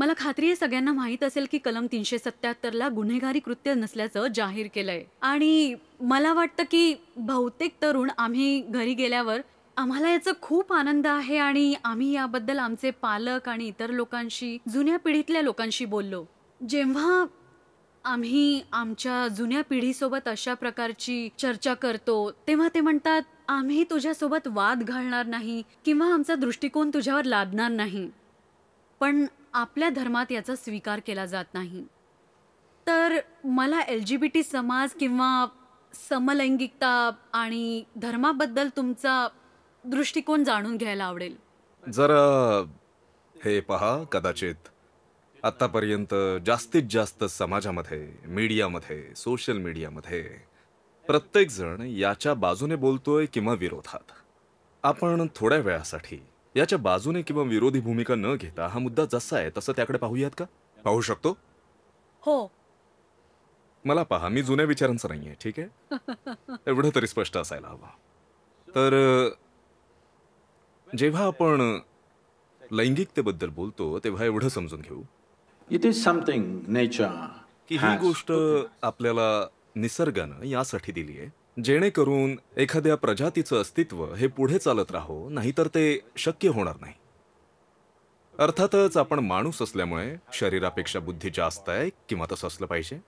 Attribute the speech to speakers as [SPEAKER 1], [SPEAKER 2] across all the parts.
[SPEAKER 1] मला खात्री आहे सगळ्यांना माहीत असेल की कलम तीनशे सत्याहत्तरला गुन्हेगारी कृत्य नसल्याचं जाहीर केलंय आणि मला वाटतं की बहुतेक तरुण आम्ही घरी गेल्यावर आम्हाला याचा खूप आनंद आहे आणि आम्ही याबद्दल आमचे पालक आणि इतर लोकांशी जुन्या पिढीतल्या लोकांशी बोललो जेव्हा आम्ही आमच्या जुन्या पिढीसोबत अशा प्रकारची चर्चा करतो तेव्हा ते म्हणतात आम्ही तुझ्यासोबत वाद घालणार नाही किंवा आमचा दृष्टिकोन तुझ्यावर लादणार नाही पण आपल्या धर्मात याचा स्वीकार केला जात नाही तर मला एल जी बी टी समाज किंवा समलैंगिकता आणि धर्माबद्दल तुमचा दृष्टिकोन जाणून घ्यायला आवडेल
[SPEAKER 2] जर हे पहा कदाचित आतापर्यंत जास्तीत जास्त समाजामध्ये मीडियामध्ये सोशल मीडियामध्ये जण याच्या बाजूने बोलतोय किंवा विरोधात आपण थोड्या वेळासाठी याच्या बाजूने किंवा विरोधी भूमिका न घेता हा मुद्दा जसा आहे तसं त्याकडे पाहूयात का पाहू शकतो हो मला पहा मी जुन्या विचारांचा नाहीये ठीक
[SPEAKER 1] आहे
[SPEAKER 2] एवढं तरी स्पष्ट असायला हवं तर जेव्हा आपण लैंगिकतेबद्दल बोलतो तेव्हा एवढं समजून घेऊ इट इज समथिंग नेचर की ही गोष्ट आपल्याला निसर्गानं यासाठी दिली आहे जेणेकरून एखाद्या प्रजातीचं अस्तित्व हे पुढे चालत राहो नाहीतर ते शक्य होणार नाही अर्थातच आपण माणूस असल्यामुळे शरीरापेक्षा बुद्धी जास्त आहे किंवा तसं असलं पाहिजे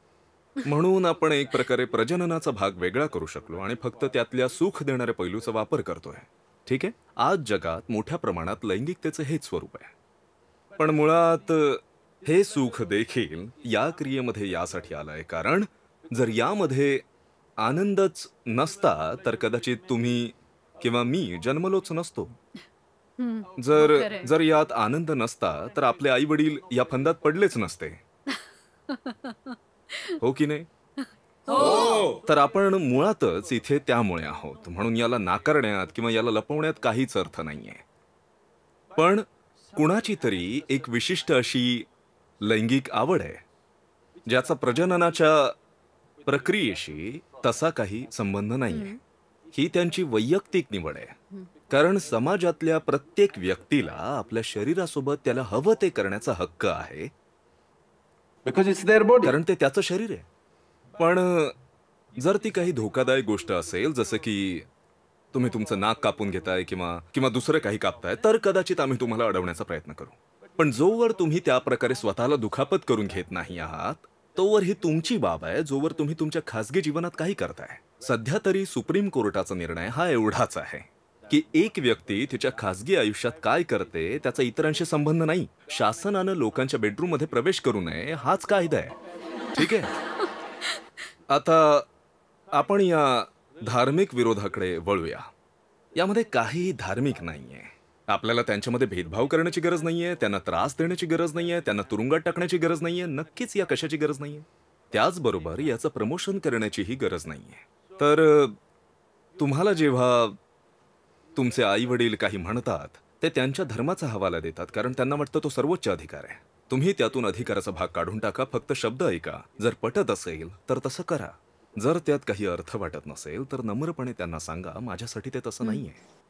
[SPEAKER 2] म्हणून आपण एक प्रकारे प्रजननाचा भाग वेगळा करू शकलो आणि फक्त त्यातल्या सुख देणाऱ्या पैलूचा वापर करतोय ठीक आहे आज जगात मोठ्या प्रमाणात लैंगिकतेचं हेच स्वरूप आहे पण मुळात हे सुख देखील या क्रियेमध्ये यासाठी आलंय कारण जर यामध्ये आनंदच नसता तर कदाचित तुम्ही किंवा मी जन्मलोच नसतो जर हो, जर यात आनंद नसता तर आपले आई वडील या फंदात पडलेच नसते हो की नाही हो. तर आपण मुळातच इथे त्यामुळे आहोत म्हणून याला नाकारण्यात किंवा याला लपवण्यात काहीच अर्थ नाहीये पण कुणाची तरी एक विशिष्ट अशी लैंगिक आवड आहे ज्याचा प्रजननाच्या प्रक्रियेशी तसा काही संबंध नाहीये ही त्यांची वैयक्तिक निवड आहे कारण समाजातल्या प्रत्येक व्यक्तीला आपल्या शरीरासोबत त्याला हवं ते करण्याचा हक्क आहे कारण ते त्याचं शरीर आहे पण जर ती काही धोकादायक गोष्ट असेल जसं की तुम्ही तुमचं नाक कापून घेताय किंवा किंवा दुसरं काही कापताय तर कदाचित आम्ही तुम्हाला अडवण्याचा प्रयत्न करू पण जोवर तुम्ही त्या प्रकारे स्वतःला दुखापत करून घेत नाही आहात तोवर ही तुमची बाब आहे जोवर तुम्ही तुमच्या खासगी जीवनात काही करताय सध्या तरी सुप्रीम कोर्टाचा निर्णय हा एवढाच आहे की एक व्यक्ती तिच्या खासगी आयुष्यात काय करते त्याचा इतरांशी संबंध नाही शासनानं लोकांच्या बेडरूम मध्ये प्रवेश करू नये हाच कायदा आहे ठीक आहे आता आपण या धार्मिक विरोधाकडे वळूया यामध्ये काहीही धार्मिक नाहीये आपल्याला त्यांच्यामध्ये भेदभाव करण्याची गरज नाहीये त्यांना त्रास देण्याची गरज नाहीये त्यांना तुरुंगात टाकण्याची गरज नाहीये नक्कीच या कशाची गरज नाहीये त्याचबरोबर याचं प्रमोशन करण्याचीही गरज नाहीये तर तुम्हाला जेव्हा तुमचे आई वडील काही म्हणतात ते त्यांच्या धर्माचा हवाला देतात कारण त्यांना वाटतं तो सर्वोच्च अधिकार आहे तुम्ही त्यातून अधिकाराचा भाग काढून टाका फक्त शब्द ऐका जर पटत असेल तर तसं करा जर त्यात काही अर्थ वाटत नसेल तर नम्रपणे त्यांना सांगा माझ्यासाठी ते तसं नाहीये